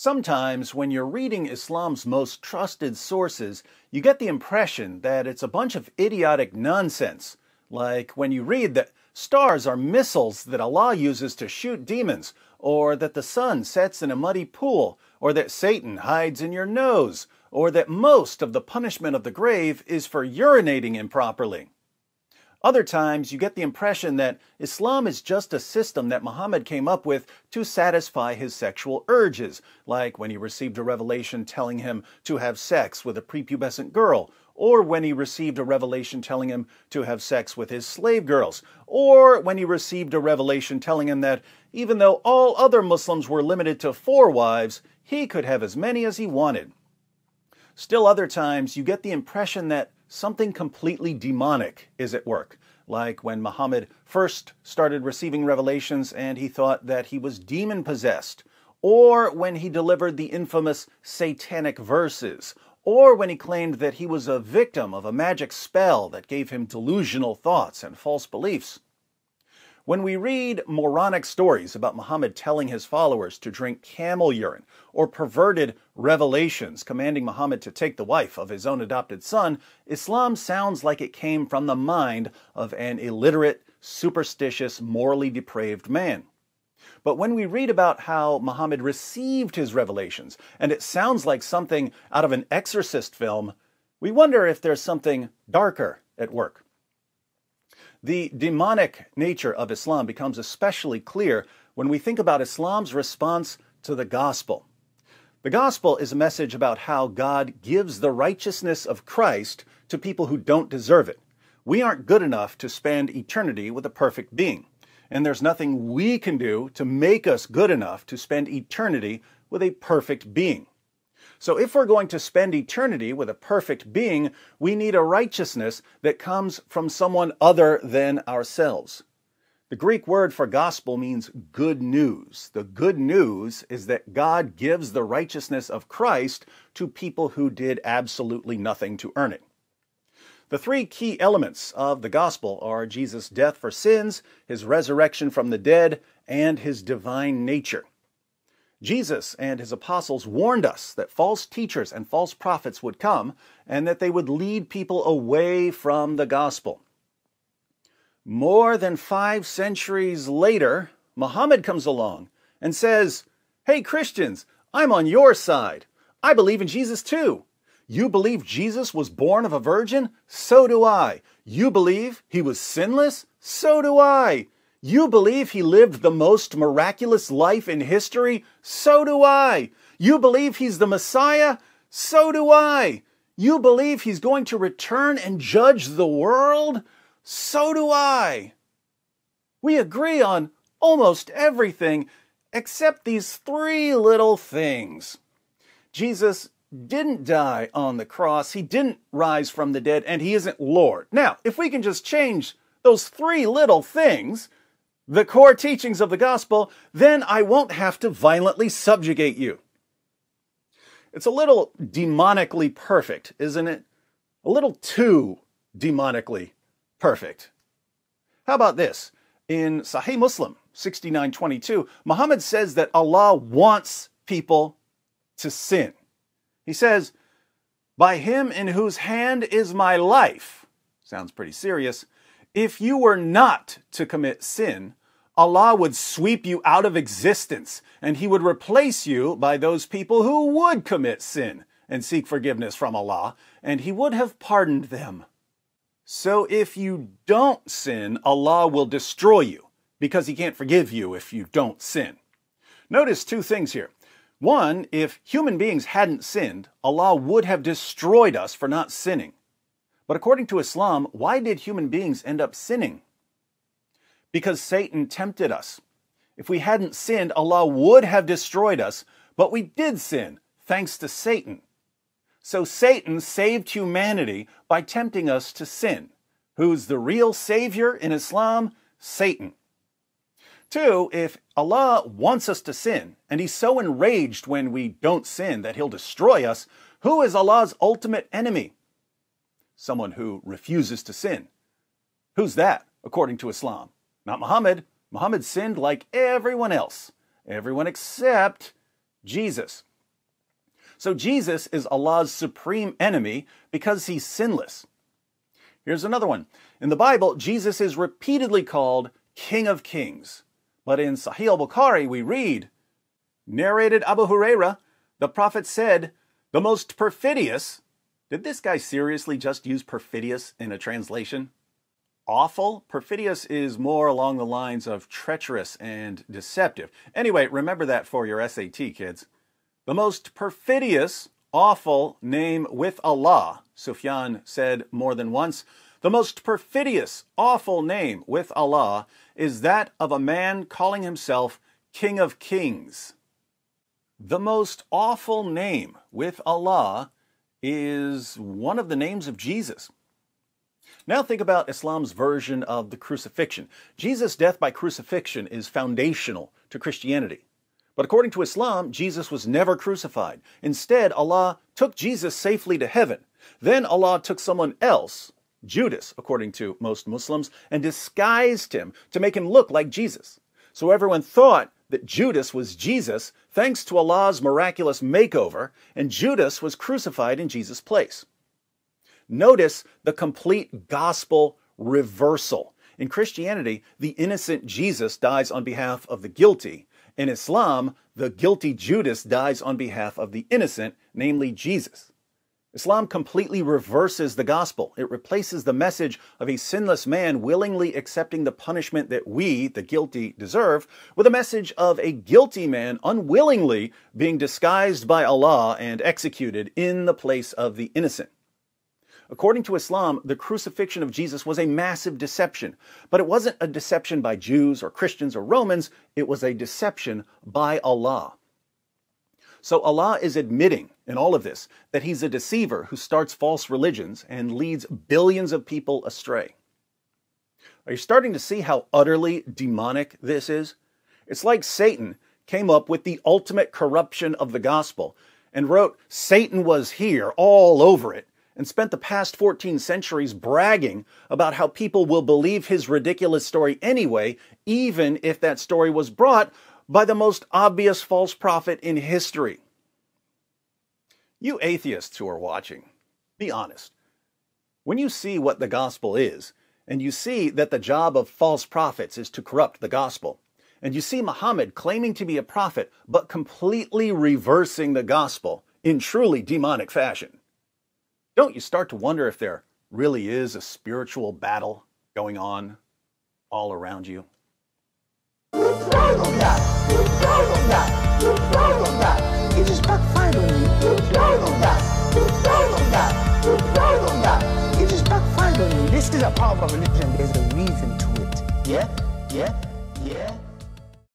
Sometimes, when you're reading Islam's most trusted sources, you get the impression that it's a bunch of idiotic nonsense. Like when you read that stars are missiles that Allah uses to shoot demons, or that the sun sets in a muddy pool, or that Satan hides in your nose, or that most of the punishment of the grave is for urinating improperly. Other times, you get the impression that Islam is just a system that Muhammad came up with to satisfy his sexual urges, like when he received a revelation telling him to have sex with a prepubescent girl, or when he received a revelation telling him to have sex with his slave girls, or when he received a revelation telling him that even though all other Muslims were limited to four wives, he could have as many as he wanted. Still, other times, you get the impression that something completely demonic is at work, like when Muhammad first started receiving revelations and he thought that he was demon possessed, or when he delivered the infamous satanic verses, or when he claimed that he was a victim of a magic spell that gave him delusional thoughts and false beliefs. When we read moronic stories about Muhammad telling his followers to drink camel urine, or perverted revelations commanding Muhammad to take the wife of his own adopted son, Islam sounds like it came from the mind of an illiterate, superstitious, morally depraved man. But when we read about how Muhammad received his revelations, and it sounds like something out of an exorcist film, we wonder if there's something darker at work. The demonic nature of Islam becomes especially clear when we think about Islam's response to the gospel. The gospel is a message about how God gives the righteousness of Christ to people who don't deserve it. We aren't good enough to spend eternity with a perfect being, and there's nothing we can do to make us good enough to spend eternity with a perfect being. So if we're going to spend eternity with a perfect being, we need a righteousness that comes from someone other than ourselves. The Greek word for gospel means good news. The good news is that God gives the righteousness of Christ to people who did absolutely nothing to earn it. The three key elements of the gospel are Jesus' death for sins, his resurrection from the dead, and his divine nature. Jesus and his apostles warned us that false teachers and false prophets would come and that they would lead people away from the gospel. More than five centuries later, Muhammad comes along and says, Hey, Christians, I'm on your side. I believe in Jesus too. You believe Jesus was born of a virgin? So do I. You believe he was sinless? So do I. You believe he lived the most miraculous life in history? So do I. You believe he's the Messiah? So do I. You believe he's going to return and judge the world? So do I. We agree on almost everything except these three little things. Jesus didn't die on the cross, he didn't rise from the dead, and he isn't Lord. Now, if we can just change those three little things, the core teachings of the gospel, then I won't have to violently subjugate you. It's a little demonically perfect, isn't it? A little too demonically perfect. How about this? In Sahih Muslim 69:22, Muhammad says that Allah wants people to sin. He says, "By him in whose hand is my life." Sounds pretty serious. If you were not to commit sin, Allah would sweep you out of existence and He would replace you by those people who would commit sin and seek forgiveness from Allah, and He would have pardoned them. So if you don't sin, Allah will destroy you because He can't forgive you if you don't sin. Notice two things here. One, if human beings hadn't sinned, Allah would have destroyed us for not sinning. But according to Islam, why did human beings end up sinning? Because Satan tempted us. If we hadn't sinned, Allah would have destroyed us, but we did sin, thanks to Satan. So Satan saved humanity by tempting us to sin. Who's the real savior in Islam? Satan. Two, if Allah wants us to sin, and He's so enraged when we don't sin that He'll destroy us, who is Allah's ultimate enemy? someone who refuses to sin. Who's that, according to Islam? Not Muhammad. Muhammad sinned like everyone else, everyone except Jesus. So Jesus is Allah's supreme enemy because he's sinless. Here's another one. In the Bible, Jesus is repeatedly called King of Kings. But in Sahih al-Bukhari, we read, narrated Abu Huraira, the prophet said, the most perfidious did this guy seriously just use perfidious in a translation? Awful? Perfidious is more along the lines of treacherous and deceptive. Anyway, remember that for your SAT, kids. The most perfidious, awful name with Allah, Sufyan said more than once, the most perfidious, awful name with Allah is that of a man calling himself King of Kings. The most awful name with Allah is one of the names of Jesus. Now think about Islam's version of the crucifixion. Jesus' death by crucifixion is foundational to Christianity. But according to Islam, Jesus was never crucified. Instead, Allah took Jesus safely to heaven. Then Allah took someone else, Judas, according to most Muslims, and disguised him to make him look like Jesus. So everyone thought that Judas was Jesus thanks to Allah's miraculous makeover, and Judas was crucified in Jesus' place. Notice the complete gospel reversal. In Christianity, the innocent Jesus dies on behalf of the guilty. In Islam, the guilty Judas dies on behalf of the innocent, namely Jesus. Islam completely reverses the gospel. It replaces the message of a sinless man willingly accepting the punishment that we, the guilty, deserve, with a message of a guilty man unwillingly being disguised by Allah and executed in the place of the innocent. According to Islam, the crucifixion of Jesus was a massive deception, but it wasn't a deception by Jews or Christians or Romans, it was a deception by Allah. So Allah is admitting in all of this that He's a deceiver who starts false religions and leads billions of people astray. Are you starting to see how utterly demonic this is? It's like Satan came up with the ultimate corruption of the gospel and wrote, Satan was here all over it, and spent the past 14 centuries bragging about how people will believe his ridiculous story anyway, even if that story was brought by the most obvious false prophet in history. You atheists who are watching, be honest. When you see what the gospel is, and you see that the job of false prophets is to corrupt the gospel, and you see Muhammad claiming to be a prophet but completely reversing the gospel in truly demonic fashion, don't you start to wonder if there really is a spiritual battle going on all around you? 예?